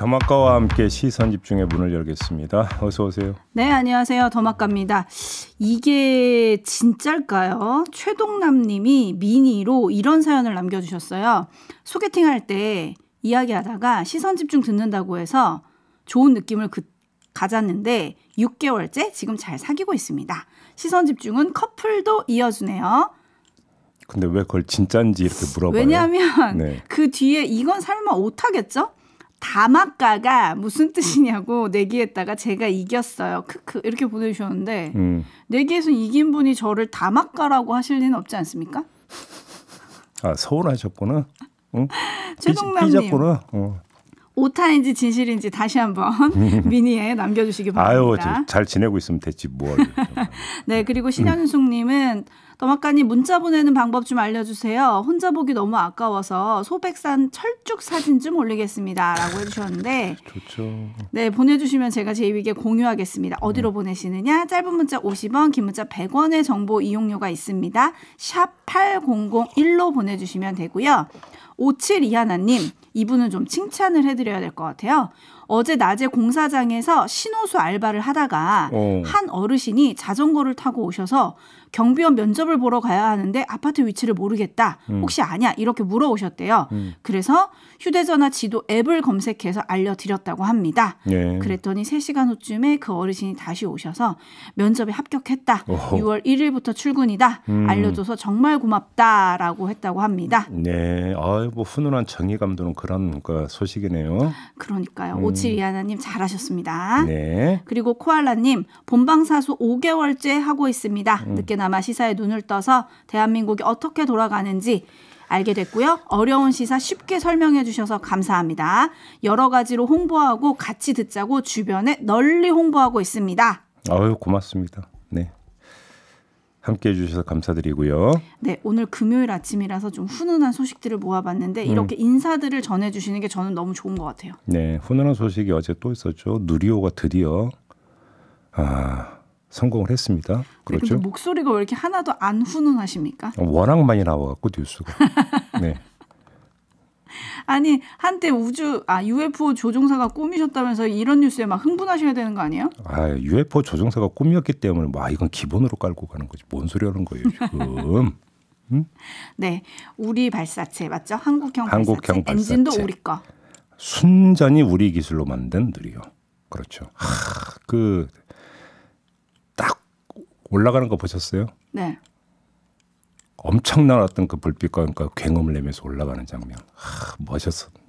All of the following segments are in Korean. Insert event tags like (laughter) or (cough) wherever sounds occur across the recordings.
더마카와 함께 시선 집중의 문을 열겠습니다. 어서 오세요. 네, 안녕하세요. 더마카입니다. 이게 진짤까요? 최동남 님이 미니로 이런 사연을 남겨주셨어요. 소개팅할 때 이야기하다가 시선 집중 듣는다고 해서 좋은 느낌을 그, 가졌는데 6개월째 지금 잘 사귀고 있습니다. 시선 집중은 커플도 이어주네요. 근데 왜 그걸 진짠지 이렇게 물어봐요? 왜냐하면 네. 그 뒤에 이건 설마 오타겠죠? 다막가가 무슨 음. 뜻이냐고 내기했다가 제가 이겼어요. 크크 이렇게 보내주셨는데 음. 내기에서 이긴 분이 저를 다막가라고 하실 리는 없지 않습니까? 아 서운하셨구나. 어? (laughs) 최동남님. 어. 오타인지 진실인지 다시 한번 (laughs) 미니에 남겨주시기 바랍니다. 아유, 잘 지내고 있으면 됐지 뭘. (laughs) 네, 그리고 신현숙님은 음. 더마까님 문자 보내는 방법 좀 알려주세요. 혼자 보기 너무 아까워서 소백산 철쭉 사진 좀 올리겠습니다. 라고 해주셨는데. 좋죠. 네, 보내주시면 제가 제이에게 공유하겠습니다. 어디로 음. 보내시느냐? 짧은 문자 50원, 긴 문자 100원의 정보 이용료가 있습니다. 샵 8001로 보내주시면 되고요. 5721님, 이분은 좀 칭찬을 해드려야 될 것 같아요. 어제 낮에 공사장에서 신호수 알바를 하다가 어. 한 어르신이 자전거를 타고 오셔서 경비원 면접을 보러 가야 하는데 아파트 위치를 모르겠다. 음. 혹시 아냐? 이렇게 물어오셨대요. 음. 그래서 휴대전화 지도 앱을 검색해서 알려드렸다고 합니다. 예. 그랬더니 3시간 후쯤에 그 어르신이 다시 오셔서 면접에 합격했다. 오 6월 1일부터 출근이다. 음. 알려줘서 정말 고맙다라고 했다고 합니다. 네, 아유 뭐 훈훈한 정의감도는 그런 그 소식이네요. 그러니까요. 음. 오칠이하나님 잘하셨습니다. 네. 그리고 코알라님 본방사수 5개월째 하고 있습니다. 음. 늦게나마 시사에 눈을 떠서 대한민국이 어떻게 돌아가는지 알게 됐고요. 어려운 시사 쉽게 설명해 주셔서 감사합니다. 여러 가지로 홍보하고 같이 듣자고 주변에 널리 홍보하고 있습니다. 아유, 고맙습니다. 네. 함께 해주셔서 감사드리고요. 네, 오늘 금요일 아침이라서 좀 훈훈한 소식들을 모아봤는데 음. 이렇게 음. 인사들을 전해주시는 게 저는 너무 좋은 것 같아요. 네, 훈훈한 소식이 어제 또 있었죠. 누리호가 드디어 아 성공을 했습니다. 그렇죠. 네, 목소리가 왜 이렇게 하나도 안 훈훈하십니까? 워낙 많이 나와갖고 뉴스가. (laughs) 네. 아니 한때 우주 아 UFO 조종사가 꿈이셨다면서 이런 뉴스에 막 흥분하셔야 되는 거 아니에요? 아 UFO 조종사가 꿈이었기 때문에 와 뭐, 아, 이건 기본으로 깔고 가는 거지 뭔 소리 하는 거예요 지금? (laughs) 응? 네, 우리 발사체 맞죠? 한국형, 한국형 발사체. 발사체. 엔진도 우리 거. 순전히 우리 기술로 만든 느리요. 그렇죠. 그딱 올라가는 거 보셨어요? 네. 엄청난 어떤 그 불빛과 그 굉음을 내면서 올라가는 장면. 하, 멋있었습니다.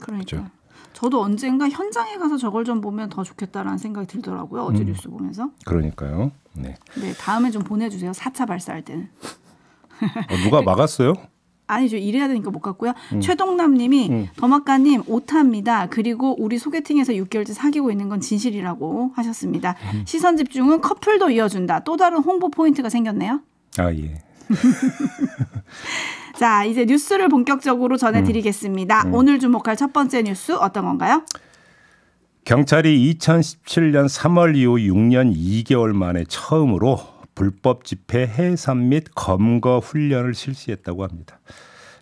그러니까. 그렇죠? 저도 언젠가 현장에 가서 저걸 좀 보면 더 좋겠다라는 생각이 들더라고요. 어제 음. 뉴스 보면서. 그러니까요. 네. 네, 다음에 좀 보내주세요. 4차 발사할 때는. 어, 누가 막았어요? 아니죠. 일해야 되니까 못 갔고요. 음. 최동남 님이 음. 더마카님 오타입니다. 그리고 우리 소개팅에서 6개월째 사귀고 있는 건 진실이라고 하셨습니다. 음. 시선 집중은 커플도 이어준다. 또 다른 홍보 포인트가 생겼네요. 아 예. (laughs) 자, 이제 뉴스를 본격적으로 전해드리겠습니다. 음. 음. 오늘 주목할 첫 번째 뉴스 어떤 건가요? 경찰이 2017년 3월 이후 6년 2개월 만에 처음으로 불법 집회 해산 및 검거 훈련을 실시했다고 합니다.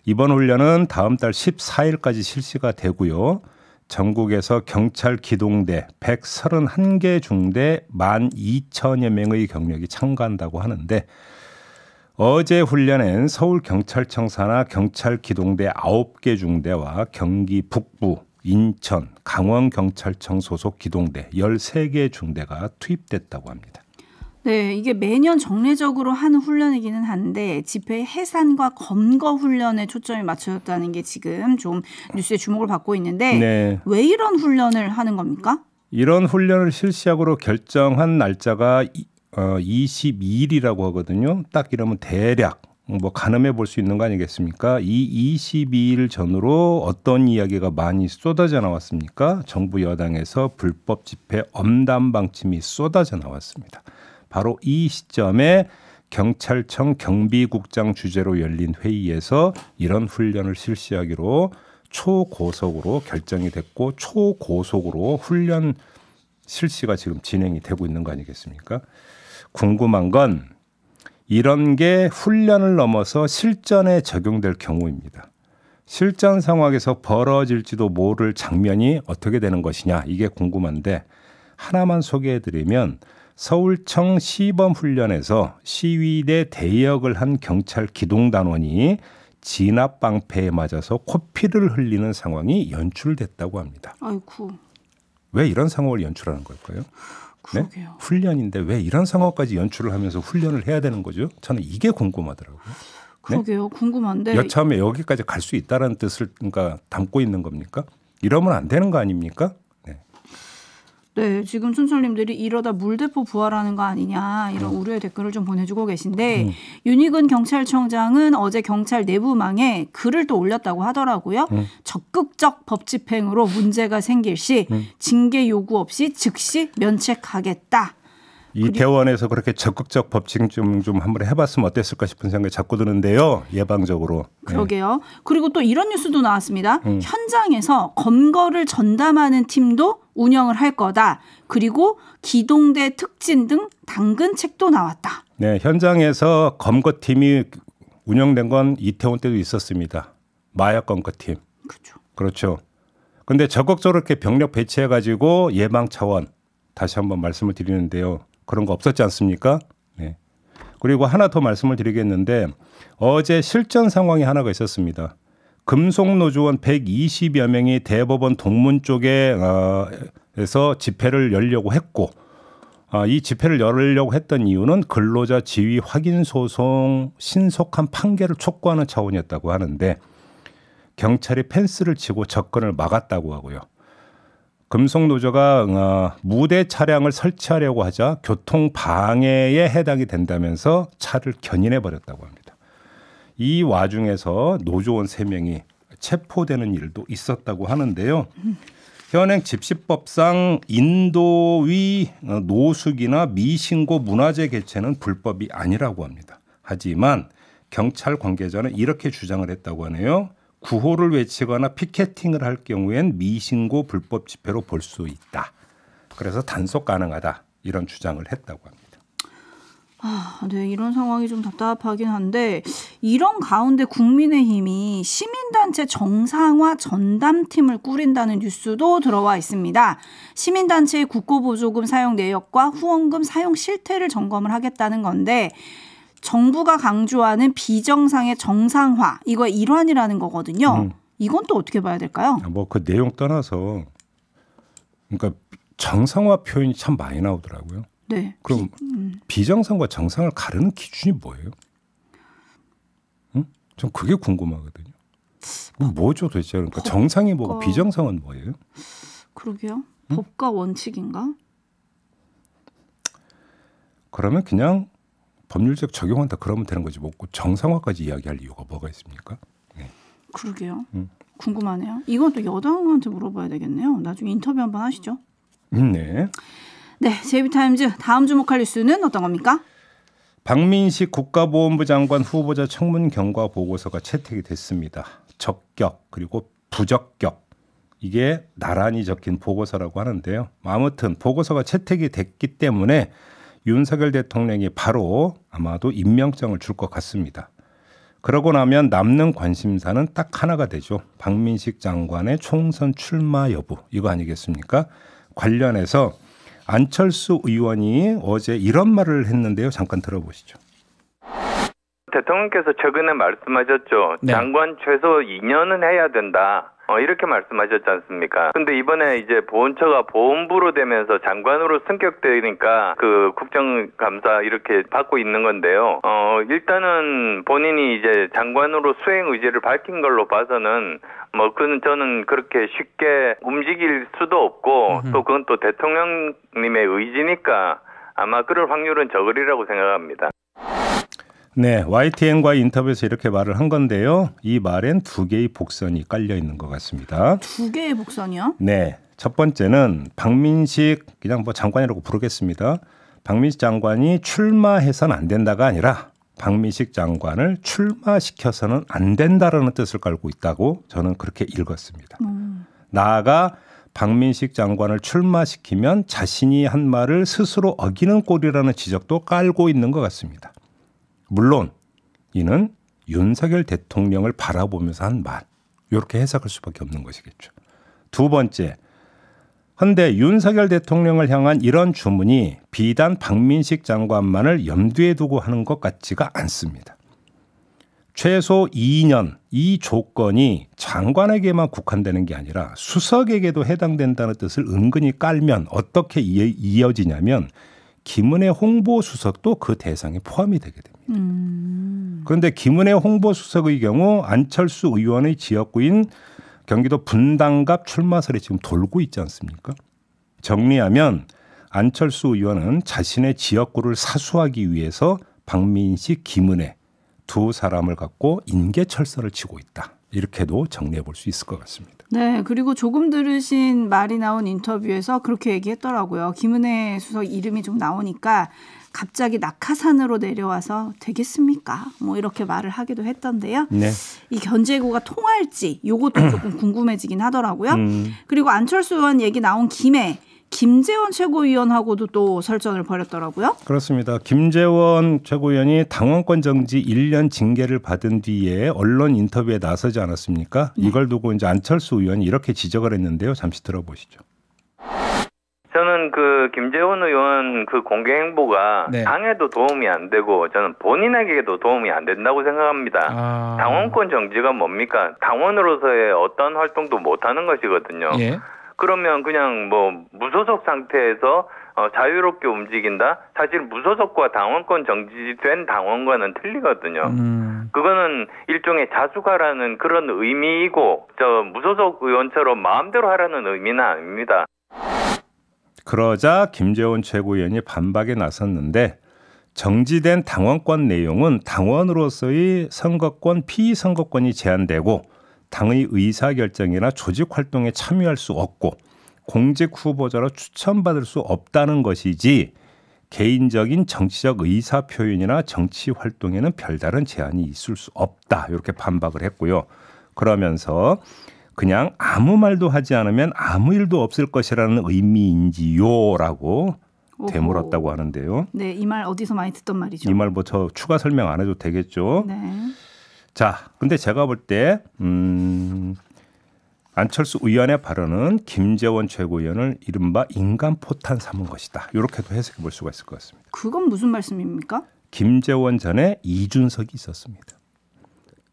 이번 훈련은 다음 달 14일까지 실시가 되고요. 전국에서 경찰 기동대 131개 중대 12,000여 명의 경력이 참가한다고 하는데 어제 훈련엔 서울경찰청 산하 경찰기동대 9개 중대와 경기 북부, 인천, 강원경찰청 소속 기동대 13개 중대가 투입됐다고 합니다. 네, 이게 매년 정례적으로 하는 훈련이기는 한데 집회 해산과 검거 훈련에 초점이 맞춰졌다는 게 지금 좀 뉴스에 주목을 받고 있는데 네. 왜 이런 훈련을 하는 겁니까? 이런 훈련을 실시하기로 결정한 날짜가 어 22일이라고 하거든요. 딱 이러면 대략 뭐 가늠해 볼 수 있는 거 아니겠습니까? 이 22일 전으로 어떤 이야기가 많이 쏟아져 나왔습니까? 정부 여당에서 불법 집회 엄단 방침이 쏟아져 나왔습니다. 바로 이 시점에 경찰청 경비국장 주재로 열린 회의에서 이런 훈련을 실시하기로 초고속으로 결정이 됐고 초고속으로 훈련 실시가 지금 진행이 되고 있는 거 아니겠습니까? 궁금한 건 이런 게 훈련을 넘어서 실전에 적용될 경우입니다. 실전 상황에서 벌어질지도 모를 장면이 어떻게 되는 것이냐 이게 궁금한데 하나만 소개해드리면 서울청 시범훈련에서 시위대 대역을 한 경찰 기동단원이 진압 방패에 맞아서 코피를 흘리는 상황이 연출됐다고 합니다. 아이고. 왜 이런 상황을 연출하는 걸까요? 네? 훈련인데 왜 이런 상황까지 연출을 하면서 훈련을 해야 되는 거죠? 저는 이게 궁금하더라고요. 네? 그러게요, 궁금한데 여차하면 여기까지 갈 수 있다라는 뜻을 그러니까 담고 있는 겁니까? 이러면 안 되는 거 아닙니까? 네, 지금 순철님들이 이러다 물대포 부활하는 거 아니냐 이런 음. 우려의 댓글을 좀 보내주고 계신데 음. 윤익은 경찰청장은 어제 경찰 내부망에 글을 또 올렸다고 하더라고요. 음. 적극적 법 집행으로 문제가 생길 시 음. 징계 요구 없이 즉시 면책하겠다. 이 대원에서 그렇게 적극적 법칙 좀, 좀 한번 해봤으면 어땠을까 싶은 생각이 자꾸 드는데요. 예방적으로. 네. 그러게요. 네. 그리고 또 이런 뉴스도 나왔습니다. 음. 현장에서 검거를 전담하는 팀도 운영을 할 거다. 그리고 기동대 특진 등 당근 책도 나왔다. 네, 현장에서 검거팀이 운영된 건 이태원 때도 있었습니다. 마약 검거팀. 그렇죠. 그렇죠. 근데 적극적으로 이렇게 병력 배치해 가지고 예방 차원 다시 한번 말씀을 드리는데요. 그런 거 없었지 않습니까? 네. 그리고 하나 더 말씀을 드리겠는데 어제 실전 상황이 하나가 있었습니다. 금속노조원 120여 명이 대법원 동문 쪽에서 어, 집회를 열려고 했고 아, 이 집회를 열려고 했던 이유는 근로자 지위 확인 소송 신속한 판결을 촉구하는 차원이었다고 하는데 경찰이 펜스를 치고 접근을 막았다고 하고요. 금속노조가 어, 무대 차량을 설치하려고 하자 교통 방해에 해당이 된다면서 차를 견인해 버렸다고 합니다. 이 와중에서 노조원 3명이 체포되는 일도 있었다고 하는데요. 현행 집시법상 인도위 어, 노숙이나 미신고 문화재 개최는 불법이 아니라고 합니다. 하지만 경찰 관계자는 이렇게 주장을 했다고 하네요. 구호를 외치거나 피켓팅을 할 경우엔 미신고 불법 집회로 볼 수 있다. 그래서 단속 가능하다 이런 주장을 했다고 합니다. 아, 네, 이런 상황이 좀 답답하긴 한데 이런 가운데 국민의힘이 시민단체 정상화 전담팀을 꾸린다는 뉴스도 들어와 있습니다. 시민단체의 국고보조금 사용 내역과 후원금 사용 실태를 점검을 하겠다는 건데 정부가 강조하는 비정상의 정상화 이거 일환이라는 거거든요. 음. 이건 또 어떻게 봐야 될까요? 아, 뭐그 내용 떠나서 그러니까 정상화 표현이 참 많이 나오더라고요. 네. 그럼 비, 음. 비정상과 정상을 가르는 기준이 뭐예요? 응? 전 그게 궁금하거든요. 뭐 뭐죠 도대체? 그러니까 법 정상이 뭐고 비정상은 뭐예요? 그러게요. 응? 법과 원칙인가? 그러면 그냥 법률적 적용한다 그러면 되는 거지 뭐 정상화까지 이야기할 이유가 뭐가 있습니까? 네. 그러게요. 음. 궁금하네요. 이건 또 여당한테 물어봐야 되겠네요. 나중에 인터뷰 한번 하시죠. 음, 네. 네, 제이비타임즈 다음 주목할 뉴스는 어떤 겁니까? 박민식 국가보훈부 장관 후보자 청문 경과 보고서가 채택이 됐습니다. 적격 그리고 부적격 이게 나란히 적힌 보고서라고 하는데요. 아무튼 보고서가 채택이 됐기 때문에 윤석열 대통령이 바로 아마도 임명장을 줄 것 같습니다. 그러고 나면 남는 관심사는 딱 하나가 되죠. 박민식 장관의 총선 출마 여부 이거 아니겠습니까? 관련해서 안철수 의원이 어제 이런 말을 했는데요. 잠깐 들어보시죠. 대통령께서 최근에 말씀하셨죠. 네. 장관 최소 2년은 해야 된다. 어, 이렇게 말씀하셨지 않습니까? 근데 이번에 이제 보훈처가 보훈부로 되면서 장관으로 승격되니까 그 국정감사 이렇게 받고 있는 건데요. 어, 일단은 본인이 이제 장관으로 수행 의지를 밝힌 걸로 봐서는 뭐, 그 저는 그렇게 쉽게 움직일 수도 없고 또 그건 또 대통령님의 의지니까 아마 그럴 확률은 적으리라고 생각합니다. 네, YTN과의 인터뷰에서 이렇게 말을 한 건데요. 이 말엔 두 개의 복선이 깔려 있는 것 같습니다. 두 개의 복선이요? 네, 첫 번째는 박민식 그냥 뭐 장관이라고 부르겠습니다. 박민식 장관이 출마해선 안 된다가 아니라 박민식 장관을 출마시켜서는 안 된다라는 뜻을 깔고 있다고 저는 그렇게 읽었습니다. 음. 나아가 박민식 장관을 출마시키면 자신이 한 말을 스스로 어기는 꼴이라는 지적도 깔고 있는 것 같습니다. 물론 이는 윤석열 대통령을 바라보면서 한 말. 이렇게 해석할 수밖에 없는 것이겠죠. 두 번째, 헌데 윤석열 대통령을 향한 이런 주문이 비단 박민식 장관만을 염두에 두고 하는 것 같지가 않습니다. 최소 2년 이 조건이 장관에게만 국한되는 게 아니라 수석에게도 해당된다는 뜻을 은근히 깔면 어떻게 이어지냐면 김은혜 홍보수석도 그 대상에 포함이 되게 됩니다. 음. 그런데 김은혜 홍보수석의 경우 안철수 의원의 지역구인 경기도 분당갑 출마설에 지금 돌고 있지 않습니까? 정리하면 안철수 의원은 자신의 지역구를 사수하기 위해서 박민식, 김은혜 두 사람을 갖고 인계철서를 치고 있다. 이렇게도 정리해 볼 수 있을 것 같습니다. 네, 그리고 조금 들으신 말이 나온 인터뷰에서 그렇게 얘기했더라고요. 김은혜 수석 이름이 좀 나오니까 갑자기 낙하산으로 내려와서 되겠습니까? 뭐 이렇게 말을 하기도 했던데요. 네. 이견제구가 통할지 요것도 (clears throat) 조금 궁금해지긴 하더라고요. 음. 그리고 안철수 의원 얘기 나온 김에 김재원 최고위원하고도 또 설전을 벌였더라고요. 그렇습니다. 김재원 최고위원이 당원권 정지 1년 징계를 받은 뒤에 언론 인터뷰에 나서지 않았습니까? 네. 이걸 두고 이제 안철수 의원이 이렇게 지적을 했는데요. 잠시 들어보시죠. 저는 그 김재원 의원 그 공개 행보가 네. 당에도 도움이 안 되고 저는 본인에게도 도움이 안 된다고 생각합니다. 아... 당원권 정지가 뭡니까? 당원으로서의 어떤 활동도 못 하는 것이거든요. 예. 그러면 그냥 뭐 무소속 상태에서 어, 자유롭게 움직인다? 사실 무소속과 당원권 정지된 당원과는 틀리거든요. 음. 그거는 일종의 자숙하라는 그런 의미이고, 저 무소속 의원처럼 마음대로 하라는 의미는 아닙니다. 그러자 김재원 최고위원이 반박에 나섰는데 정지된 당원권 내용은 당원으로서의 선거권, 피선거권이 제한되고 당의 의사결정이나 조직 활동에 참여할 수 없고 공직 후보자로 추천받을 수 없다는 것이지 개인적인 정치적 의사 표현이나 정치 활동에는 별다른 제한이 있을 수 없다. 이렇게 반박을 했고요. 그러면서 그냥 아무 말도 하지 않으면 아무 일도 없을 것이라는 의미인지요라고 되물었다고 하는데요. 네, 이 말 어디서 많이 듣던 말이죠. 이말뭐저 추가 설명 안 해도 되겠죠. 네. 자, 근데 제가 볼때 음, 안철수 의원의 발언은 김재원 최고위원을 이른바 인간 포탄 삼은 것이다. 이렇게도 해석해 볼 수가 있을 것 같습니다. 그건 무슨 말씀입니까? 김재원 전에 이준석이 있었습니다.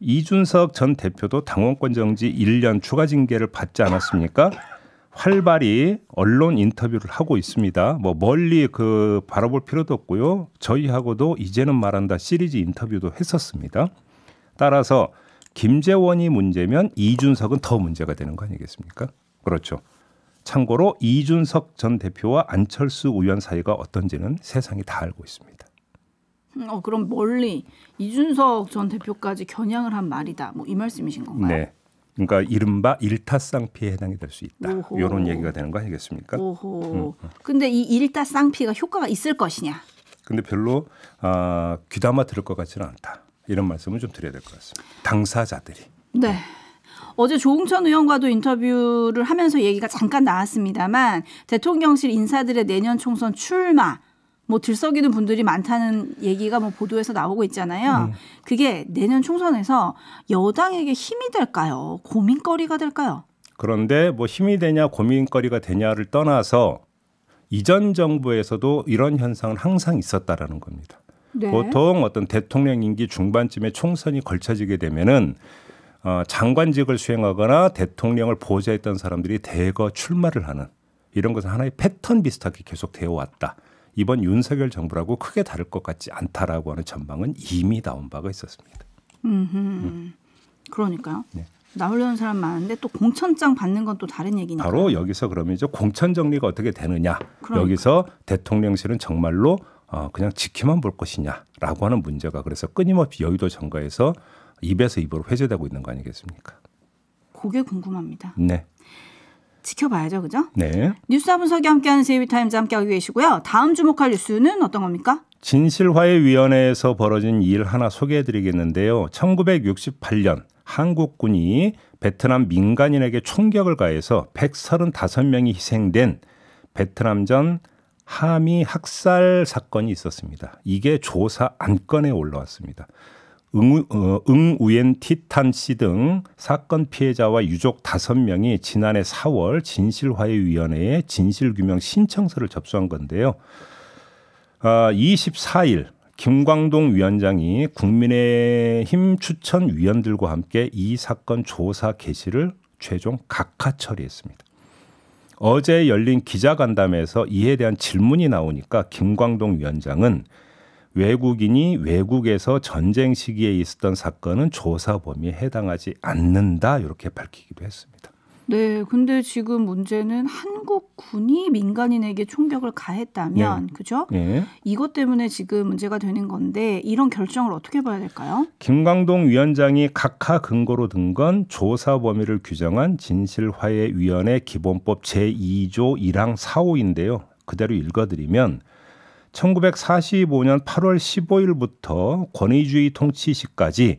이준석 전 대표도 당원권 정지 1년 추가 징계를 받지 않았습니까? 활발히 언론 인터뷰를 하고 있습니다. 뭐 멀리 그 바라볼 필요도 없고요. 저희하고도 이제는 말한다 시리즈 인터뷰도 했었습니다. 따라서 김재원이 문제면 이준석은 더 문제가 되는 거 아니겠습니까? 그렇죠. 참고로 이준석 전 대표와 안철수 의원 사이가 어떤지는 세상이 다 알고 있습니다. 음, 어, 그럼 멀리 이준석 전 대표까지 겨냥을 한 말이다. 뭐 이 말씀이신 건가요? 네. 그러니까 이른바 일타쌍피에 해당이 될 수 있다. 오호. 이런 얘기가 되는 거 아니겠습니까? 오호. 음. 근데 이 일타쌍피가 효과가 있을 것이냐? 근데 별로 아, 귀담아 들을 것 같지는 않다. 이런 말씀을 좀 드려야 될 것 같습니다. 당사자들이. 네. 네. 어제 조홍천 의원과도 인터뷰를 하면서 얘기가 잠깐 나왔습니다만 대통령실 인사들의 내년 총선 출마 뭐 들썩이는 분들이 많다는 얘기가 뭐 보도에서 나오고 있잖아요. 음. 그게 내년 총선에서 여당에게 힘이 될까요? 고민거리가 될까요? 그런데 뭐 힘이 되냐 고민거리가 되냐를 떠나서 이전 정부에서도 이런 현상은 항상 있었다라는 겁니다. 네. 보통 어떤 대통령 임기 중반쯤에 총선이 걸쳐지게 되면은 어, 장관직을 수행하거나 대통령을 보좌했던 사람들이 대거 출마를 하는 이런 것은 하나의 패턴 비슷하게 계속 되어 왔다. 이번 윤석열 정부라고 크게 다를 것 같지 않다라고 하는 전망은 이미 나온 바가 있었습니다. 음 그러니까요. 네. 나오려는 사람 많은데 또 공천장 받는 건 또 다른 얘기니까 바로 여기서 그러면 이제 공천 정리가 어떻게 되느냐 그러니까. 여기서 대통령실은 정말로 어, 그냥 지켜만 볼 것이냐라고 하는 문제가 그래서 끊임없이 여의도 정가에서 입에서 입으로 회제되고 있는 거 아니겠습니까? 그게 궁금합니다. 네. 지켜봐야죠, 그죠? 네. 뉴스 분석이 함께하는 제이비타임즈 함께하고 계시고요. 다음 주목할 뉴스는 어떤 겁니까? 진실화해위원회에서 벌어진 일 하나 소개해드리겠는데요. 1968년 한국군이 베트남 민간인에게 총격을 가해서 135명이 희생된 베트남전 하미 학살 사건이 있었습니다. 이게 조사 안건에 올라왔습니다. 응, 어, 우엔 티탄 씨 등 사건 피해자와 유족 다섯 명이 지난해 4월 진실화해위원회에 진실규명 신청서를 접수한 건데요. 24일 아, 김광동 위원장이 국민의힘 추천 위원들과 함께 이 사건 조사 개시를 최종 각하 처리했습니다. 어제 열린 기자간담회에서 이에 대한 질문이 나오니까 김광동 위원장은 외국인이 외국에서 전쟁 시기에 있었던 사건은 조사 범위에 해당하지 않는다 이렇게 밝히기도 했습니다. 네, 근데 지금 문제는 한국 군이 민간인에게 총격을 가했다면, 네. 그죠? 네. 이것 때문에 지금 문제가 되는 건데 이런 결정을 어떻게 봐야 될까요? 김광동 위원장이 각하 근거로 든 건 조사 범위를 규정한 진실화해위원회 기본법 제2조 1항 4호인데요. 그대로 읽어드리면 1945년 8월 15일부터 권위주의 통치 시까지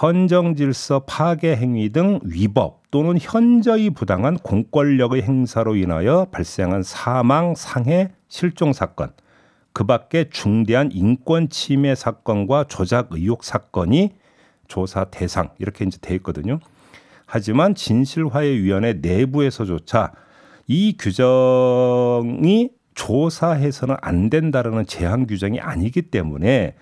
헌정 질서 파괴 행위 등 위법 또는 현저히 부당한 공권력의 행사로 인하여 발생한 사망, 상해, 실종 사건, 그 밖에 중대한 인권 침해 사건과 조작 의혹 사건이 조사 대상 이렇게 이제 돼 있거든요. 하지만 진실화해위원회 내부에서조차 이 규정이 조사해서는 안 된다라는 제한 규정이 아니기 때문에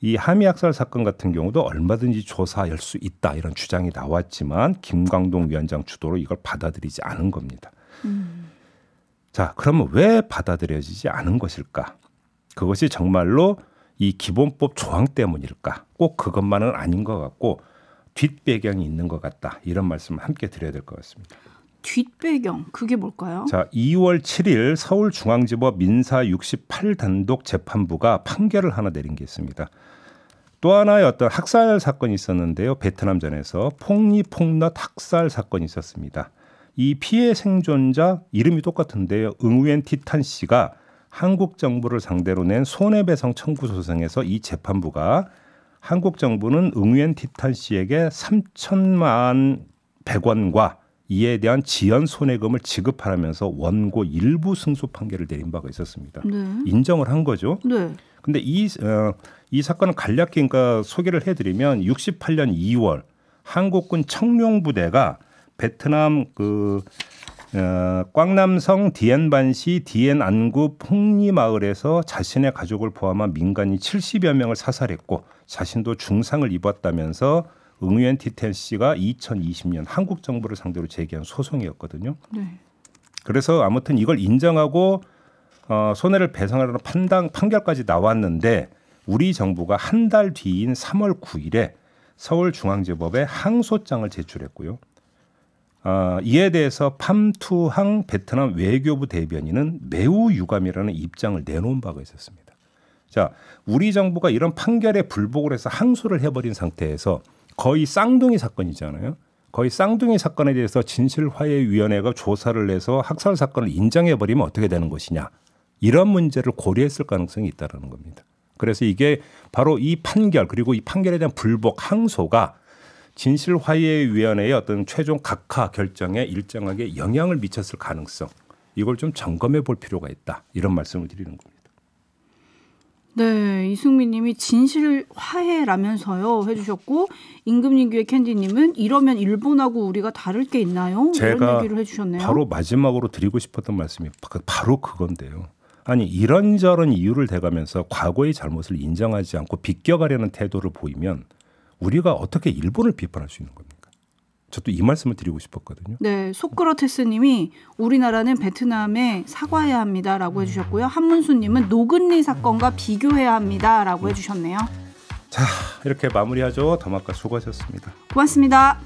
이 함의 학살 사건 같은 경우도 얼마든지 조사할 수 있다 이런 주장이 나왔지만 김광동 위원장 주도로 이걸 받아들이지 않은 겁니다. 음. 자, 그러면 왜 받아들여지지 않은 것일까? 그것이 정말로 이 기본법 조항 때문일까? 꼭 그것만은 아닌 것 같고 뒷배경이 있는 것 같다 이런 말씀을 함께 드려야 될 것 같습니다. 뒷배경 그게 뭘까요? 자, 2월 7일 서울중앙지법 민사 68단독 재판부가 판결을 하나 내린 게 있습니다. 또 하나의 어떤 학살 사건이 있었는데요. 베트남전에서 폭리 폭넛 학살 사건이 있었습니다. 이 피해 생존자 이름이 똑같은데요. 응우엔 티탄 씨가 한국 정부를 상대로 낸 손해배상 청구 소송에서 이 재판부가 한국 정부는 응우엔 티탄 씨에게 3천만 100원과 이에 대한 지연 손해금을 지급하라면서 원고 일부 승소 판결을 내린 바가 있었습니다. 네. 인정을 한 거죠. 네. 근데 이, 어, 이 사건을 간략히 그러니까 소개를 해드리면 68년 2월 한국군 청룡부대가 베트남 그 어, 꽝남성 디엔반시 디엔안구 풍리마을에서 자신의 가족을 포함한 민간인 70여 명을 사살했고 자신도 중상을 입었다면서 응우엔 티텐씨가 2020년 한국 정부를 상대로 제기한 소송이었거든요. 네. 그래서 아무튼 이걸 인정하고 어, 손해를 배상하라는 판단 판결까지 나왔는데 우리 정부가 한 달 뒤인 3월 9일에 서울중앙지법에 항소장을 제출했고요. 어, 이에 대해서 팜투항 베트남 외교부 대변인은 매우 유감이라는 입장을 내놓은 바가 있었습니다. 자, 우리 정부가 이런 판결에 불복을 해서 항소를 해버린 상태에서 거의 쌍둥이 사건이잖아요. 거의 쌍둥이 사건에 대해서 진실화해위원회가 조사를 해서 학살 사건을 인정해 버리면 어떻게 되는 것이냐 이런 문제를 고려했을 가능성이 있다라는 겁니다. 그래서 이게 바로 이 판결 그리고 이 판결에 대한 불복 항소가 진실화해위원회의 어떤 최종 각하 결정에 일정하게 영향을 미쳤을 가능성 이걸 좀 점검해 볼 필요가 있다 이런 말씀을 드리는 겁니다. 네, 이승민님이 진실 화해라면서요 해주셨고 임금님규의 캔디님은 이러면 일본하고 우리가 다를 게 있나요? 제가 얘기를 해주셨네요. 바로 마지막으로 드리고 싶었던 말씀이 바로 그건데요. 아니 이런저런 이유를 대가면서 과거의 잘못을 인정하지 않고 비껴가려는 태도를 보이면 우리가 어떻게 일본을 비판할 수 있는 겁니까? 저도 이 말씀을 드리고 싶었거든요. 네, 소크로테스님이 우리나라는 베트남에 사과해야 합니다라고 음. 해주셨고요. 한문수님은 노근리 사건과 비교해야 합니다라고 음. 해주셨네요. 자, 이렇게 마무리하죠. 담화가 수고하셨습니다. 고맙습니다.